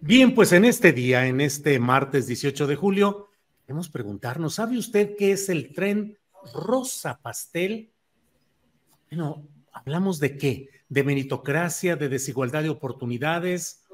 Bien, pues en este día, en este martes 18 de julio, queremos preguntarnos, ¿sabe usted qué es el tren rosa pastel? Bueno, hablamos de qué? De meritocracia, de desigualdad de oportunidades.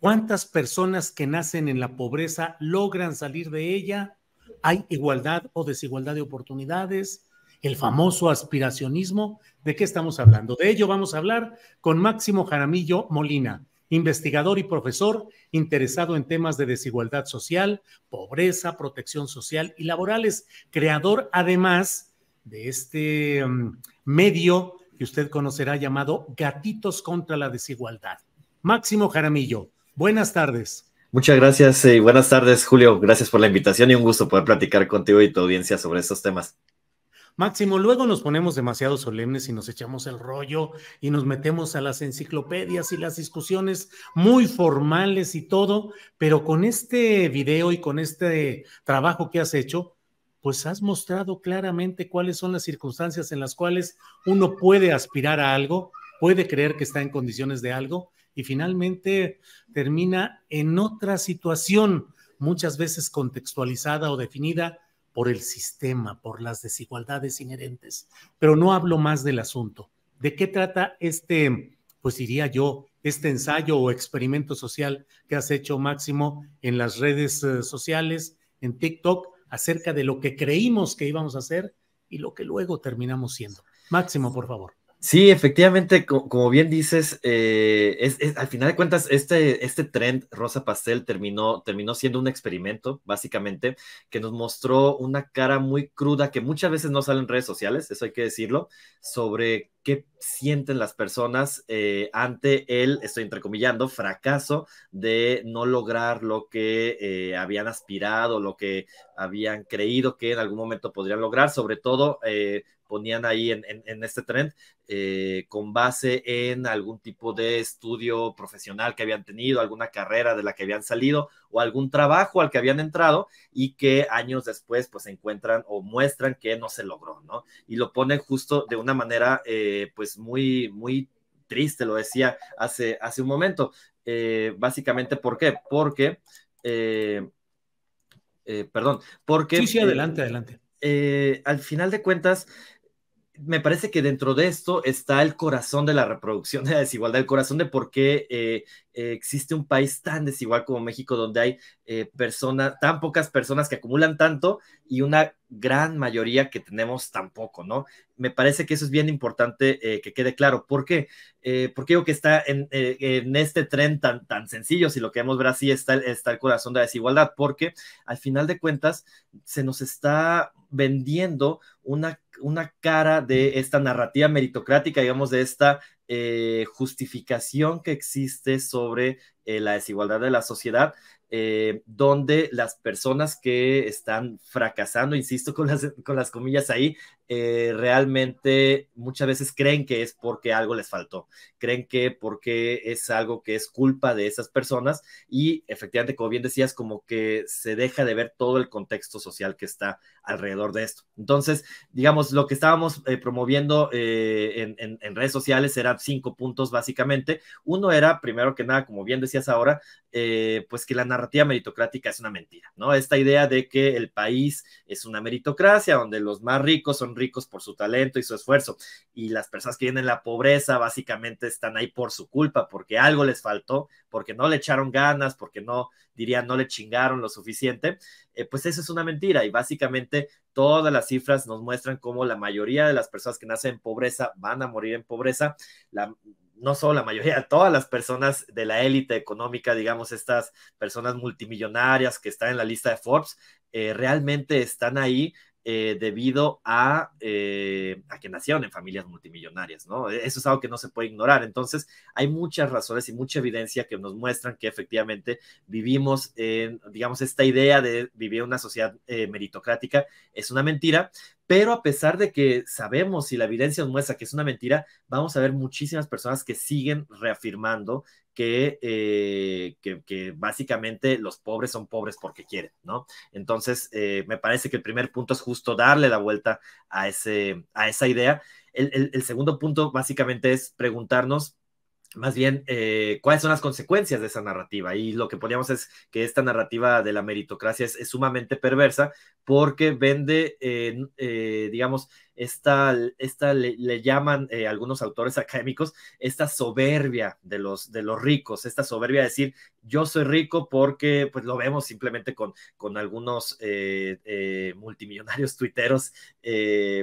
¿Cuántas personas que nacen en la pobreza logran salir de ella? ¿Hay igualdad o desigualdad de oportunidades? el famoso aspiracionismo. ¿De qué estamos hablando? De ello vamos a hablar con Máximo Jaramillo Molina investigador y profesor interesado en temas de desigualdad social, pobreza, protección social y laborales, creador además de este em, medio que usted conocerá llamado Gatitos contra la Desigualdad. Máximo Jaramillo, buenas tardes. Muchas gracias y eh, buenas tardes, Julio. Gracias por la invitación y un gusto poder platicar contigo y tu audiencia sobre estos temas. Máximo, luego nos ponemos demasiado solemnes y nos echamos el rollo y nos metemos a las enciclopedias y las discusiones muy formales y todo, pero con este video y con este trabajo que has hecho, pues has mostrado claramente cuáles son las circunstancias en las cuales uno puede aspirar a algo, puede creer que está en condiciones de algo y finalmente termina en otra situación, muchas veces contextualizada o definida por el sistema, por las desigualdades inherentes. Pero no hablo más del asunto. ¿De qué trata este, pues diría yo, este ensayo o experimento social que has hecho, Máximo, en las redes eh, sociales, en TikTok, acerca de lo que creímos que íbamos a hacer y lo que luego terminamos siendo? Máximo, por favor. Sí, efectivamente, como bien dices, eh, es, al final de cuentas, este, este trend rosa pastel terminó, terminó siendo un experimento, básicamente, que nos mostró una cara muy cruda que muchas veces no sale en redes sociales, eso hay que decirlo, sobre qué sienten las personas eh, ante el, estoy entrecomillando, fracaso de no lograr lo que eh, habían aspirado, lo que habían creído que en algún momento podrían lograr, sobre todo eh, ponían ahí en, este trend eh, con base en algún tipo de estudio profesional que habían tenido, alguna carrera de la que habían salido o algún trabajo al que habían entrado y que años después pues encuentran o muestran que no se logró, ¿no? Y lo ponen justo de una manera eh, pues muy, muy triste, lo decía hace, hace un momento. Eh, básicamente, ¿por qué? Porque... perdón, porque... Sí, sí, adelante, adelante. al final de cuentas, me parece que dentro de esto está el corazón de la reproducción de la desigualdad, el corazón de por qué eh, eh, existe un país tan desigual como México, donde hay eh, personas, tan pocas personas que acumulan tanto y una gran mayoría que tenemos tampoco, ¿no? Me parece que eso es bien importante que quede claro. ¿Por qué? porque digo que está en, este tren tan, tan sencillo, si lo queremos ver así, está, está el corazón de la desigualdad, porque al final de cuentas se nos está vendiendo una una cara de esta narrativa meritocrática, digamos, de esta eh, justificación que existe sobre eh, la desigualdad de la sociedad, eh, donde las personas que están fracasando, insisto con las, con las comillas ahí, eh, realmente muchas veces creen que es porque algo les faltó, creen que porque es algo que es culpa de esas personas y efectivamente, como bien decías, como que se deja de ver todo el contexto social que está alrededor de esto. Entonces, digamos, lo que estábamos eh, promoviendo eh, en, en, redes sociales eran cinco puntos básicamente. Uno era, primero que nada, como bien decías ahora, pues que la narrativa meritocrática es una mentira, ¿no? Esta idea de que el país es una meritocracia donde los más ricos son ricos por su talento y su esfuerzo. Y las personas que vienen en la pobreza básicamente están ahí por su culpa, porque algo les faltó, porque no le echaron ganas, porque no, dirían, no le chingaron lo suficiente. Eh, pues eso es una mentira y básicamente todas las cifras nos muestran cómo la mayoría de las personas que nacen en pobreza van a morir en pobreza. La, no solo la mayoría, todas las personas de la élite económica, digamos, estas personas multimillonarias que están en la lista de Forbes, eh, realmente están ahí eh, debido a, eh, a, que nacieron en familias multimillonarias, ¿no? E-, eso es algo que no se puede ignorar. Entonces, hay muchas razones y mucha evidencia que nos muestran que efectivamente vivimos en, digamos, esta idea de vivir una sociedad eh, meritocrática es una mentira, pero a pesar de que sabemos y la evidencia nos muestra que es una mentira, vamos a ver muchísimas personas que siguen reafirmando eh, que, básicamente los pobres son pobres porque quieren, ¿no? Entonces, eh, me parece que el primer punto es justo darle la vuelta a, ese, a esa idea. El, segundo punto básicamente es preguntarnos más bien eh, cuáles son las consecuencias de esa narrativa. Y lo que poníamos es que esta narrativa de la meritocracia es, sumamente perversa porque vende, digamos, esta, esta le, llaman eh, algunos autores académicos, esta soberbia de los, de los ricos, esta soberbia de decir, yo soy rico porque pues lo vemos simplemente con, con algunos eh, eh, multimillonarios tuiteros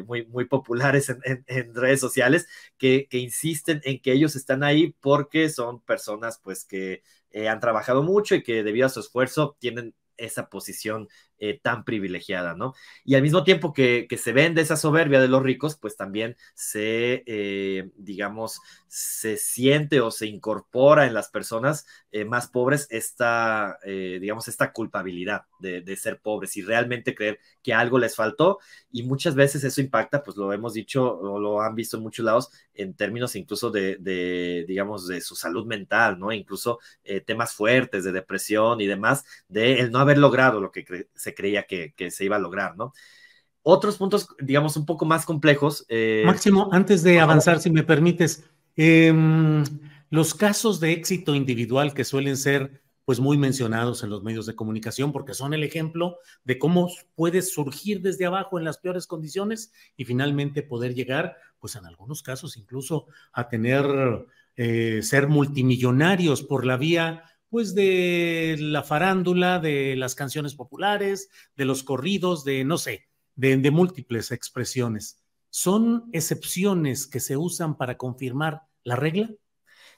muy, muy populares en, redes sociales que, insisten en que ellos están ahí porque son personas pues que... han trabajado mucho y que debido a su esfuerzo tienen esa posición eh, tan privilegiada, ¿no? Y al mismo tiempo que, se vende esa soberbia de los ricos, pues también se, eh, digamos, se siente o se incorpora en las personas eh, más pobres esta, digamos, esta culpabilidad de, ser pobres y realmente creer que algo les faltó y muchas veces eso impacta, pues lo hemos dicho o lo han visto en muchos lados, en términos incluso de, de digamos, de su salud mental, ¿no? Incluso temas fuertes de depresión y demás, de el no haber logrado lo que se creía que, se iba a lograr, ¿no? Otros puntos, digamos, un poco más complejos. Eh, Máximo, antes de avanzar, si me permites, em, los casos de éxito individual que suelen ser pues muy mencionados en los medios de comunicación porque son el ejemplo de cómo puedes surgir desde abajo en las peores condiciones y finalmente poder llegar, pues en algunos casos incluso a tener, eh, ser multimillonarios por la vía pues de la farándula, de las canciones populares, de los corridos, de no sé, de, múltiples expresiones. ¿Son excepciones que se usan para confirmar la regla?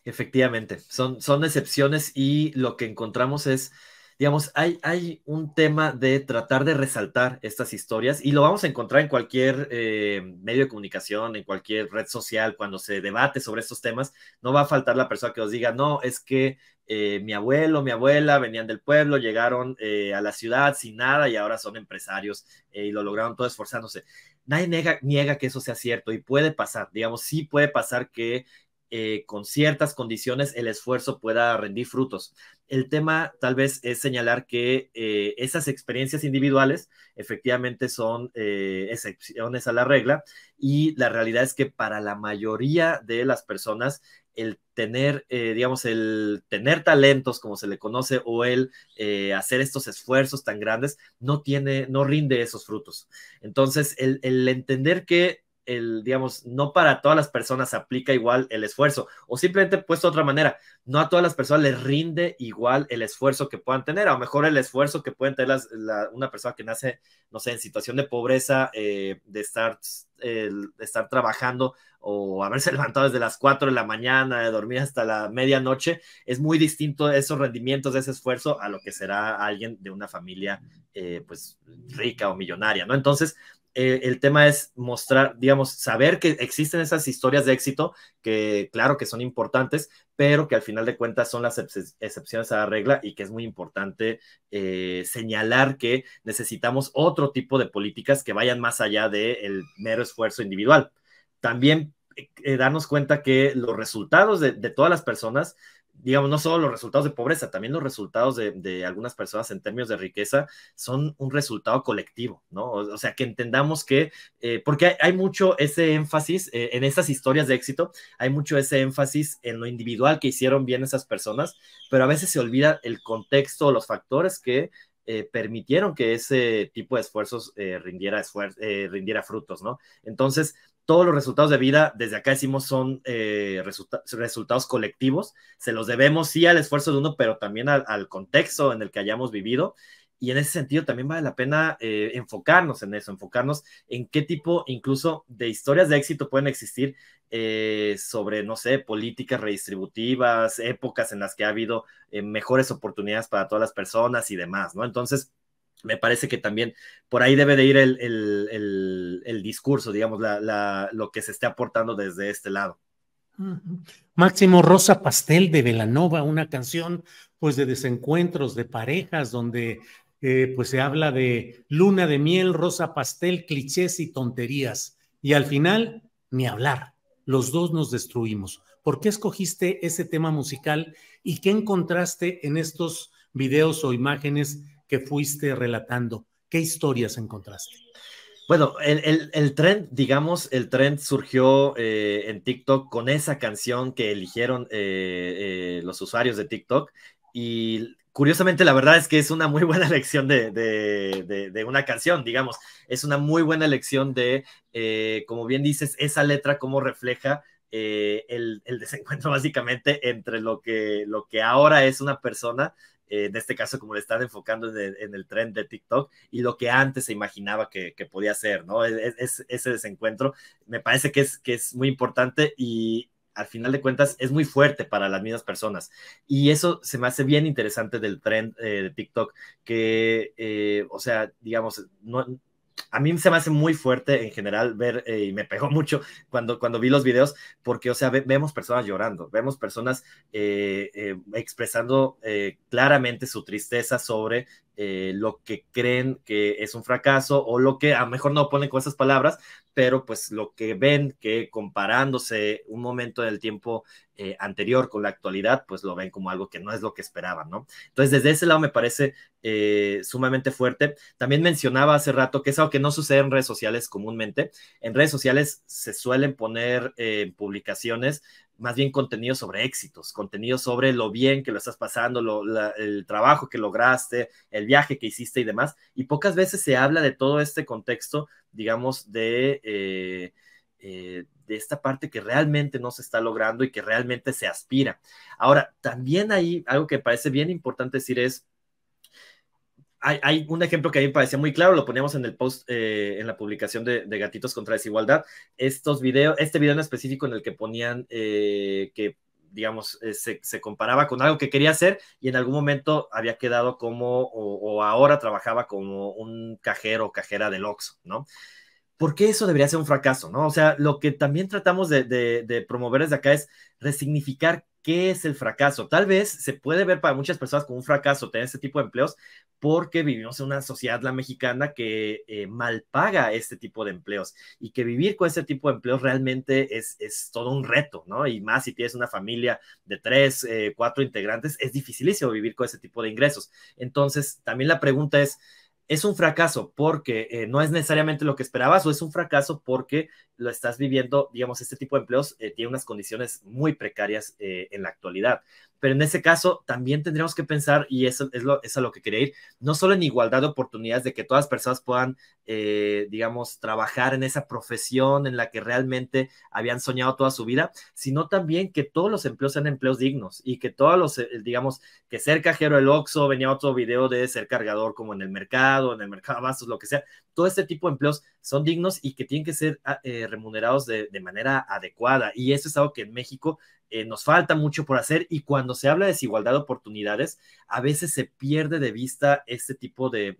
Efectivamente, son, son excepciones y lo que encontramos es, digamos, hay, hay un tema de tratar de resaltar estas historias y lo vamos a encontrar en cualquier eh, medio de comunicación, en cualquier red social, cuando se debate sobre estos temas, no va a faltar la persona que os diga, no, es que eh, mi abuelo, mi abuela venían del pueblo, llegaron eh, a la ciudad sin nada y ahora son empresarios eh, y lo lograron todo esforzándose. Nadie niega, niega, que eso sea cierto y puede pasar, digamos, sí puede pasar que con ciertas condiciones el esfuerzo pueda rendir frutos. El tema tal vez es señalar que esas experiencias individuales efectivamente son excepciones a la regla y la realidad es que para la mayoría de las personas el tener, eh, digamos, el tener talentos, como se le conoce, o el eh, hacer estos esfuerzos tan grandes, no tiene, no rinde esos frutos. Entonces, el entender que el, digamos, no para todas las personas aplica igual el esfuerzo, o simplemente puesto de otra manera, no a todas las personas les rinde igual el esfuerzo que puedan tener, a lo mejor el esfuerzo que pueden tener la, una persona que nace, no sé, en situación de pobreza, eh, de, estar, eh, estar trabajando o haberse levantado desde las 4 de la mañana, de dormir hasta la medianoche, es muy distinto esos rendimientos, de ese esfuerzo a lo que será alguien de una familia, eh, pues, rica o millonaria, ¿no? Entonces, eh, el tema es mostrar, digamos, saber que existen esas historias de éxito, que claro que son importantes, pero que al final de cuentas son las excepciones a la regla y que es muy importante eh, señalar que necesitamos otro tipo de políticas que vayan más allá del mero esfuerzo individual. También eh, darnos cuenta que los resultados de todas las personas digamos, no solo los resultados de pobreza, también los resultados de, de, algunas personas en términos de riqueza son un resultado colectivo, ¿no? O, sea, que entendamos que, eh, porque hay, mucho ese énfasis eh, en estas historias de éxito, hay mucho ese énfasis en lo individual que hicieron bien esas personas, pero a veces se olvida el contexto, los factores que eh, permitieron que ese tipo de esfuerzos eh, rindiera, eh, rindiera frutos, ¿no? Entonces, todos los resultados de vida, desde acá decimos, son resultados colectivos. Se los debemos sí al esfuerzo de uno, pero también al, contexto en el que hayamos vivido y en ese sentido también vale la pena eh, enfocarnos en eso, enfocarnos en qué tipo incluso de historias de éxito pueden existir eh, sobre, no sé, políticas redistributivas, épocas en las que ha habido eh, mejores oportunidades para todas las personas y demás, ¿no? Entonces, me parece que también por ahí debe de ir el, discurso, digamos, lo que se esté aportando desde este lado. Máximo Rosa Pastel de Velanova, una canción pues de desencuentros, de parejas, donde eh, pues se habla de luna de miel, rosa pastel, clichés y tonterías. Y al final, ni hablar. Los dos nos destruimos. ¿Por qué escogiste ese tema musical y qué encontraste en estos videos o imágenes que fuiste relatando? ¿Qué historias encontraste? Bueno, el, trend, digamos, el trend surgió eh, en TikTok con esa canción que eligieron eh, los usuarios de TikTok y curiosamente la verdad es que es una muy buena lección de, una canción, digamos, es una muy buena lección de, eh, como bien dices, esa letra cómo refleja eh, el, desencuentro básicamente entre lo que, lo que ahora es una persona, eh, en este caso como le están enfocando en el, tren de TikTok, y lo que antes se imaginaba que, podía ser, ¿no? E, e, es, ese desencuentro me parece que es, que es muy importante y, al final de cuentas es muy fuerte para las mismas personas. Y eso se me hace bien interesante del trend eh, de TikTok, que, eh, o sea, digamos, no, a mí se me hace muy fuerte en general ver, eh, y me pegó mucho cuando, cuando vi los videos, porque, o sea, vemos personas llorando, vemos personas expresando claramente su tristeza sobre lo que creen que es un fracaso o lo que, a mejor no ponen con esas palabras, pero pues lo que ven que comparándose un momento del tiempo eh, anterior con la actualidad, pues lo ven como algo que no es lo que esperaban, ¿no? Entonces, desde ese lado me parece eh, sumamente fuerte. También mencionaba hace rato que es algo que no sucede en redes sociales comúnmente. En redes sociales se suelen poner eh, publicaciones más bien contenido sobre éxitos, contenido sobre lo bien que lo estás pasando, el trabajo que lograste, el viaje que hiciste y demás. Y pocas veces se habla de todo este contexto, digamos, de de esta parte que realmente no se está logrando y que realmente se aspira. Ahora, también hay algo que parece bien importante decir es, hay, un ejemplo que a mí me parecía muy claro, lo poníamos en el post, eh, en la publicación de, Gatitos contra Desigualdad, estos este video en específico en el que ponían eh, que digamos, eh, se, comparaba con algo que quería hacer y en algún momento había quedado como, o, ahora trabajaba como un cajero o cajera del Oxxo, ¿no? ¿por qué eso debería ser un fracaso? ¿no? O sea, lo que también tratamos de, promover desde acá es resignificar qué es el fracaso. Tal vez se puede ver para muchas personas como un fracaso tener este tipo de empleos porque vivimos en una sociedad, la mexicana, que eh, paga este tipo de empleos y que vivir con este tipo de empleos realmente es, es todo un reto, ¿no? Y más si tienes una familia de tres, eh, cuatro integrantes, es dificilísimo vivir con ese tipo de ingresos. Entonces, también la pregunta es, ¿Es un fracaso porque eh, no es necesariamente lo que esperabas o es un fracaso porque lo estás viviendo, digamos, este tipo de empleos eh, tiene unas condiciones muy precarias eh, en la actualidad. Pero en ese caso también tendríamos que pensar, y eso es, lo, es a lo que quería ir, no solo en igualdad de oportunidades de que todas las personas puedan, eh, digamos, trabajar en esa profesión en la que realmente habían soñado toda su vida, sino también que todos los empleos sean empleos dignos y que todos los, digamos, que ser cajero del Oxo venía otro video de ser cargador como en el mercado, en el mercado de bastos, lo que sea, todo este tipo de empleos son dignos y que tienen que ser ah, eh, remunerados de, de, manera adecuada. Y eso es algo que en México eh, nos falta mucho por hacer y cuando se habla de desigualdad de oportunidades, a veces se pierde de vista este tipo de,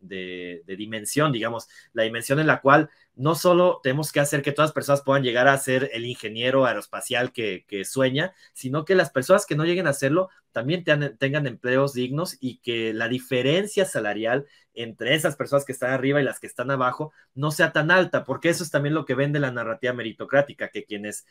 dimensión, digamos, la dimensión en la cual no solo tenemos que hacer que todas las personas puedan llegar a ser el ingeniero aeroespacial que, sueña, sino que las personas que no lleguen a hacerlo también tengan empleos dignos y que la diferencia salarial entre esas personas que están arriba y las que están abajo no sea tan alta, porque eso es también lo que vende la narrativa meritocrática, que quienes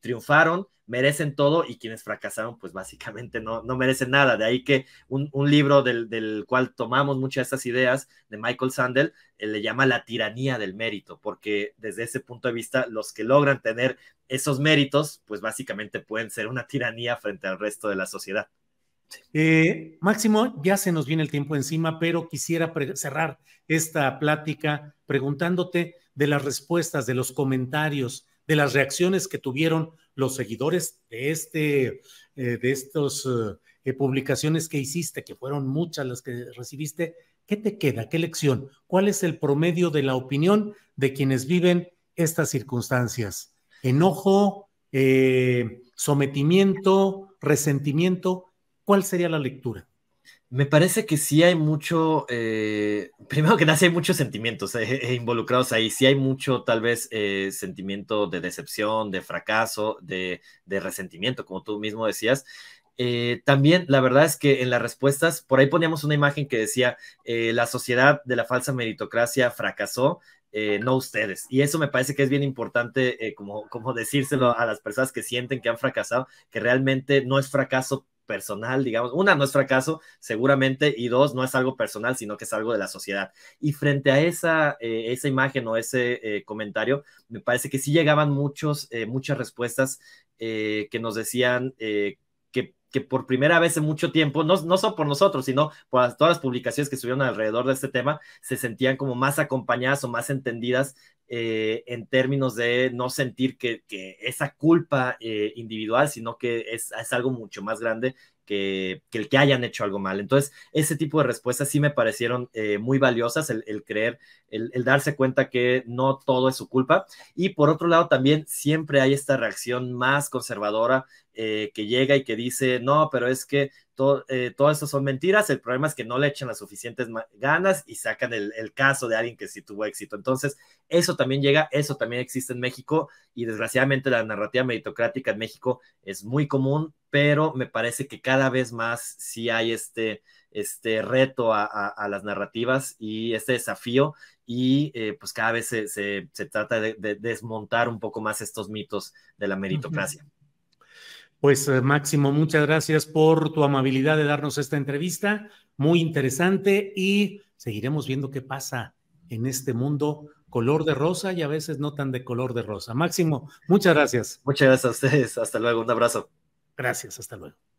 triunfaron, merecen todo y quienes fracasaron, pues básicamente no, no merecen nada. De ahí que un, libro del, cual tomamos muchas de estas ideas de Michael Sandel eh, le llama la tiranía del mérito, porque desde ese punto de vista los que logran tener esos méritos, pues básicamente pueden ser una tiranía frente al resto de la sociedad. Eh, Máximo, ya se nos viene el tiempo encima, pero quisiera cerrar esta plática preguntándote de las respuestas, de los comentarios de las reacciones que tuvieron los seguidores de este, eh, de estas eh, eh, publicaciones que hiciste, que fueron muchas las que recibiste, ¿qué te queda? ¿Qué lección? ¿Cuál es el promedio de la opinión de quienes viven estas circunstancias? ¿Enojo, sometimiento, resentimiento? ¿Cuál sería la lectura? Me parece que sí hay mucho, eh, primero que nada, sí hay muchos sentimientos eh, eh, involucrados ahí, sí hay mucho tal vez sentimiento de decepción, de fracaso, de, resentimiento, como tú mismo decías. también la verdad es que en las respuestas, por ahí poníamos una imagen que decía, la sociedad de la falsa meritocracia fracasó, no ustedes. Y eso me parece que es bien importante como, como decírselo a las personas que sienten que han fracasado, que realmente no es fracaso personal, digamos. Una, no es fracaso, seguramente, y dos, no es algo personal, sino que es algo de la sociedad. Y frente a esa, eh, esa imagen o ese eh, comentario, me parece que sí llegaban muchos, eh, muchas respuestas que nos decían que por primera vez en mucho tiempo, no, no solo por nosotros, sino por todas las publicaciones que estuvieron alrededor de este tema, se sentían como más acompañadas o más entendidas eh, en términos de no sentir que, esa culpa eh, individual, sino que es, algo mucho más grande que, el que hayan hecho algo mal. Entonces, ese tipo de respuestas sí me parecieron eh, muy valiosas, el, creer, el, el, darse cuenta que no todo es su culpa. Y por otro lado, también siempre hay esta reacción más conservadora eh, que llega y que dice, no, pero es que eh, todo, eso son mentiras, el problema es que no le echan las suficientes ganas y sacan el, caso de alguien que sí tuvo éxito. Entonces, eso también llega, eso también existe en México y desgraciadamente la narrativa meritocrática en México es muy común, pero me parece que cada vez más sí hay este, este reto a, las narrativas y este desafío y eh, pues cada vez se, trata de, desmontar un poco más estos mitos de la meritocracia. Pues eh, Máximo, muchas gracias por tu amabilidad de darnos esta entrevista, muy interesante y seguiremos viendo qué pasa en este mundo color de rosa y a veces no tan de color de rosa. Máximo, muchas gracias. Muchas gracias a ustedes, hasta luego, un abrazo. Gracias, hasta luego.